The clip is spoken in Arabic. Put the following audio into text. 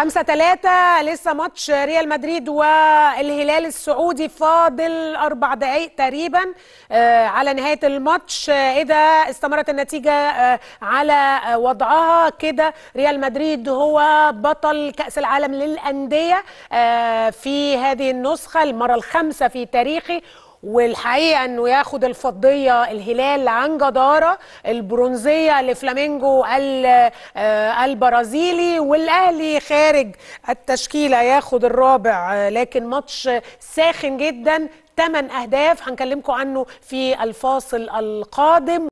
خمسة تلاتة لسه ماتش ريال مدريد والهلال السعودي فاضل أربع دقايق تقريبا آه، على نهاية الماتش آه، إذا استمرت النتيجة آه، على وضعها كده ريال مدريد هو بطل كأس العالم للأندية في هذه النسخة المرة الخامسة في تاريخه والحقيقه انه ياخد الفضيه الهلال عن جداره البرونزيه لفلامينجو آه، البرازيلي والاهلي خارج التشكيله ياخد الرابع آه، لكن ماتش ساخن جدا 8 اهداف هنكلمكم عنه في الفاصل القادم